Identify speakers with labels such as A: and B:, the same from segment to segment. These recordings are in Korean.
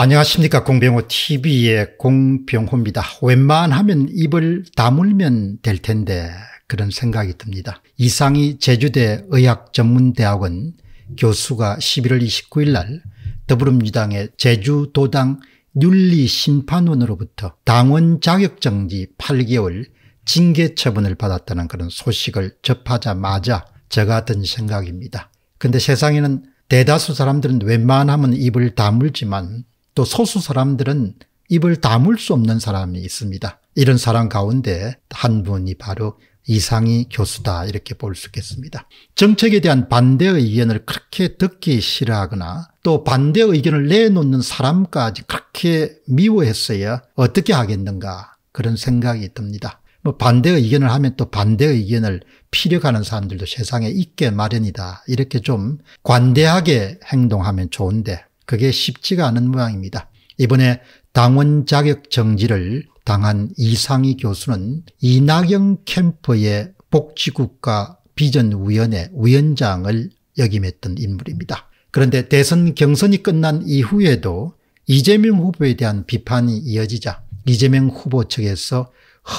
A: 안녕하십니까 공병호TV의 공병호입니다. 웬만하면 입을 다물면 될 텐데 그런 생각이 듭니다. 이상희 제주대 의학전문대학원 교수가 11월 29일 날 더불어민주당의 제주도당 윤리심판원으로부터 당원 자격정지 8개월 징계 처분을 받았다는 그런 소식을 접하자마자 제가 든 생각입니다. 근데 세상에는 대다수 사람들은 웬만하면 입을 다물지만 또 소수 사람들은 입을 다물 수 없는 사람이 있습니다. 이런 사람 가운데 한 분이 바로 이상희 교수다 이렇게 볼 수 있겠습니다. 정책에 대한 반대 의견을 그렇게 듣기 싫어하거나 또 반대 의견을 내놓는 사람까지 그렇게 미워했어야 어떻게 하겠는가 그런 생각이 듭니다. 뭐 반대 의견을 하면 또 반대 의견을 피력하는 사람들도 세상에 있게 마련이다. 이렇게 좀 관대하게 행동하면 좋은데 그게 쉽지가 않은 모양입니다. 이번에 당원 자격 정지를 당한 이상희 교수는 이낙영 캠프의 복지국가 비전위원회 위원장을 역임했던 인물입니다. 그런데 대선 경선이 끝난 이후에도 이재명 후보에 대한 비판이 이어지자 이재명 후보 측에서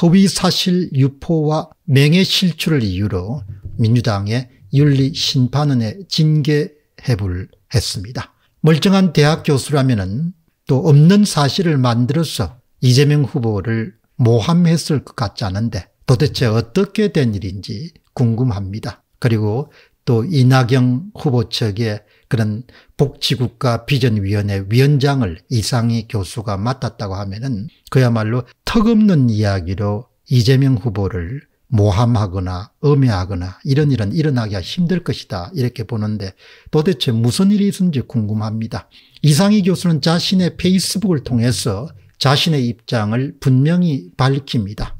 A: 허위사실 유포와 맹예실추를 이유로 민주당의 윤리심판원에 징계 해부를 했습니다. 멀쩡한 대학 교수라면 또 없는 사실을 만들어서 이재명 후보를 모함했을 것 같지 않은데 도대체 어떻게 된 일인지 궁금합니다. 그리고 또 이낙영 후보 측의 그런 복지국가 비전위원회 위원장을 이상희 교수가 맡았다고 하면은 그야말로 턱없는 이야기로 이재명 후보를 모함하거나 음해하거나 이런 일은 일어나기가 힘들 것이다 이렇게 보는데 도대체 무슨 일이 있었는지 궁금합니다. 이상희 교수는 자신의 페이스북을 통해서 자신의 입장을 분명히 밝힙니다.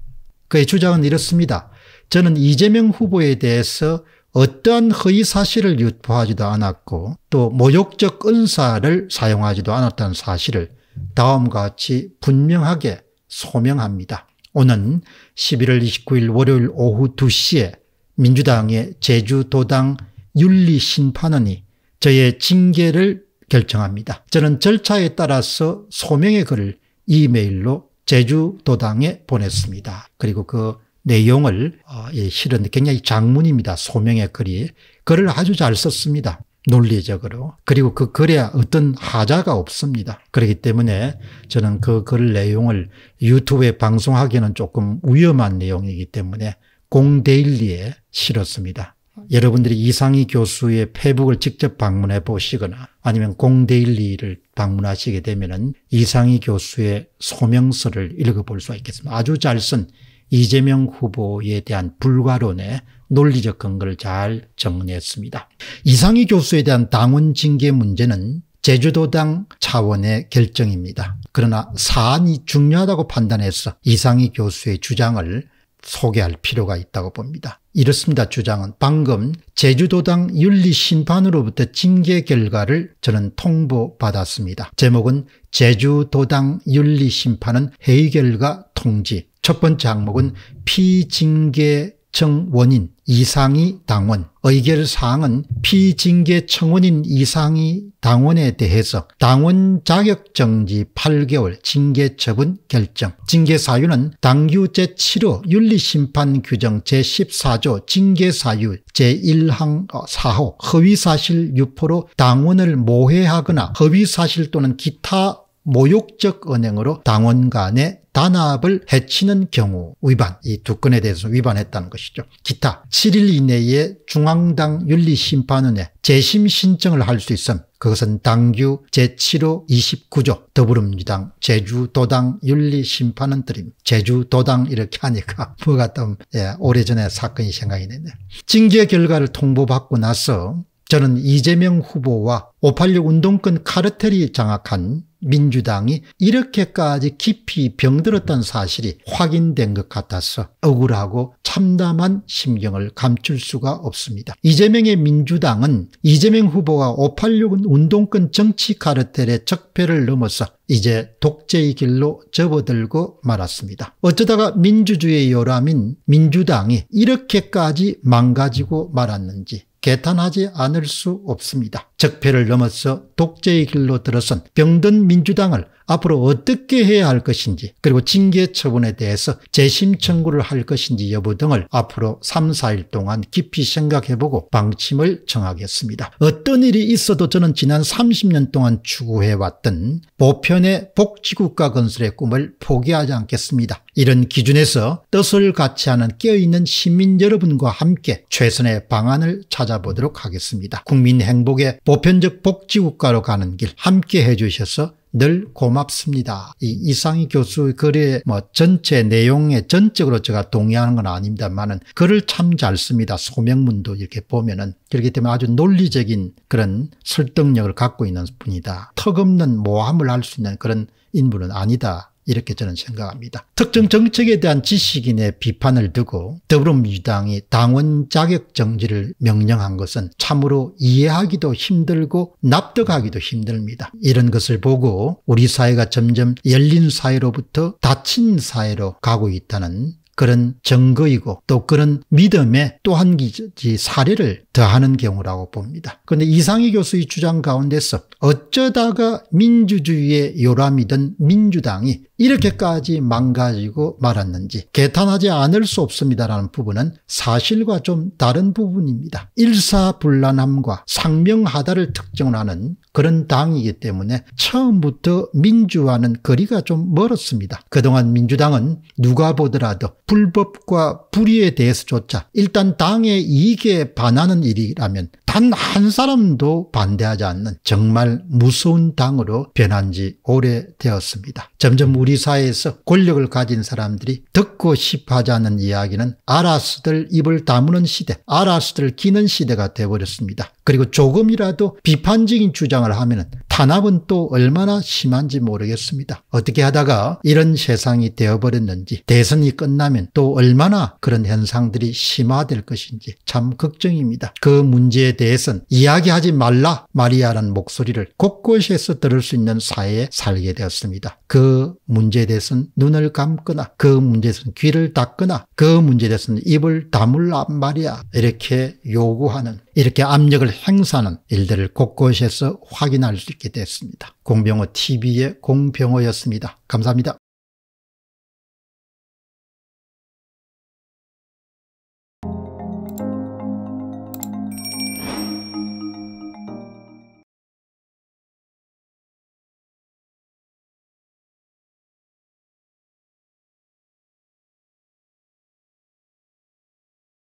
A: 그의 주장은 이렇습니다. 저는 이재명 후보에 대해서 어떠한 허위 사실을 유포하지도 않았고 또 모욕적 은사를 사용하지도 않았다는 사실을 다음과 같이 분명하게 소명합니다. 오는 11월 29일 월요일 오후 2시에 민주당의 제주도당 윤리심판원이 저의 징계를 결정합니다. 저는 절차에 따라서 소명의 글을 이메일로 제주도당에 보냈습니다. 그리고 그 내용을 어, 예, 실은 굉장히 장문입니다. 소명의 글이. 글을 아주 잘 썼습니다. 논리적으로 그리고 그 글에 어떤 하자가 없습니다. 그렇기 때문에 저는 그 글 내용을 유튜브에 방송하기는 조금 위험한 내용이기 때문에 공데일리에 실었습니다. 여러분들이 이상희 교수의 페북을 직접 방문해 보시거나 아니면 공데일리를 방문하시게 되면 이상희 교수의 소명서를 읽어볼 수가 있겠습니다. 아주 잘 쓴 이재명 후보에 대한 불가론의 논리적 근거를 잘 정리했습니다. 이상희 교수에 대한 당원 징계 문제는 제주도당 차원의 결정입니다. 그러나 사안이 중요하다고 판단해서 이상희 교수의 주장을 소개할 필요가 있다고 봅니다. 이렇습니다. 주장은 방금 제주도당 윤리심판으로부터 징계 결과를 저는 통보받았습니다. 제목은 제주도당 윤리심판은 회의 결과 통지 첫 번째 항목은 피징계 정원인 이상희 당원, 의결사항은 피징계 청원인 이상희 당원에 대해서 당원 자격정지 8개월 징계 처분 결정, 징계 사유는 당규 제7호 윤리심판 규정 제14조 징계 사유 제1항 4호 허위사실 유포로 당원을 모해하거나 허위사실 또는 기타 모욕적 언행으로 당원 간의 단합을 해치는 경우 위반 이 두 건에 대해서 위반했다는 것이죠. 기타 7일 이내에 중앙당 윤리심판원에 재심 신청을 할 수 있음 그것은 당규 제7호 29조 더불어민주당 제주도당 윤리심판원들임 제주도당 이렇게 하니까 뭐 같다 예, 오래전에 사건이 생각이 나네요. 징계 결과를 통보받고 나서 저는 이재명 후보와 586 운동권 카르텔이 장악한 민주당이 이렇게까지 깊이 병들었던 사실이 확인된 것 같아서 억울하고 참담한 심경을 감출 수가 없습니다. 이재명의 민주당은 이재명 후보가 586은 운동권 정치 카르텔의 적폐를 넘어서 이제 독재의 길로 접어들고 말았습니다. 어쩌다가 민주주의의 요람인 민주당이 이렇게까지 망가지고 말았는지 개탄하지 않을 수 없습니다. 적폐를 넘어서 독재의 길로 들어선 병든 민주당을 앞으로 어떻게 해야 할 것인지 그리고 징계 처분에 대해서 재심 청구를 할 것인지 여부 등을 앞으로 3, 4일 동안 깊이 생각해보고 방침을 정하겠습니다. 어떤 일이 있어도 저는 지난 30년 동안 추구해왔던 보편의 복지국가 건설의 꿈을 포기하지 않겠습니다. 이런 기준에서 뜻을 같이 하는 깨어있는 시민 여러분과 함께 최선의 방안을 찾아보도록 하겠습니다. 국민 행복의 보편적 복지국가로 가는 길 함께 해주셔서 늘 고맙습니다. 이 이상희 교수 글의 뭐 전체 내용에 전적으로 제가 동의하는 건 아닙니다만은 글을 참 잘 씁니다. 소명문도 이렇게 보면은 그렇기 때문에 아주 논리적인 그런 설득력을 갖고 있는 분이다. 턱없는 모함을 할 수 있는 그런 인물은 아니다. 이렇게 저는 생각합니다. 특정 정책에 대한 지식인의 비판을 두고 더불어민주당이 당원 자격 정지를 명령한 것은 참으로 이해하기도 힘들고 납득하기도 힘듭니다. 이런 것을 보고 우리 사회가 점점 열린 사회로부터 닫힌 사회로 가고 있다는 그런 증거이고 또 그런 믿음에 또한 가지 사례를 더하는 경우라고 봅니다. 그런데 이상희 교수의 주장 가운데서 어쩌다가 민주주의의 요람이던 민주당이 이렇게까지 망가지고 말았는지 개탄하지 않을 수 없습니다라는 부분은 사실과 좀 다른 부분입니다. 일사불란함과 상명하다를 특정하는 그런 당이기 때문에 처음부터 민주화는 거리가 좀 멀었습니다. 그동안 민주당은 누가 보더라도 불법과 불의에 대해서조차 일단 당의 이익에 반하는 일이라면 단 한 사람도 반대하지 않는 정말 무서운 당으로 변한 지 오래되었습니다. 점점 우리 사회에서 권력을 가진 사람들이 듣고 싶어하지 않는 이야기는 알아서들 입을 다무는 시대 알아서들 기는 시대가 되어버렸습니다 그리고 조금이라도 비판적인 주장을 하면 은 탄압은 또 얼마나 심한지 모르겠습니다. 어떻게 하다가 이런 세상이 되어버렸는지 대선이 끝나면 또 얼마나 그런 현상들이 심화될 것인지 참 걱정입니다. 그 문제에 대해선 이야기하지 말라 마리아라는 목소리를 곳곳에서 들을 수 있는 사회에 살게 되었습니다. 그그 문제에 대해서는 눈을 감거나 그 문제에 대해서는 귀를 닫거나 그 문제에 대해서는 입을 다물란 말이야 이렇게 요구하는 이렇게 압력을 행사하는 일들을 곳곳에서 확인할 수 있게 됐습니다. 공병호 TV의 공병호였습니다. 감사합니다.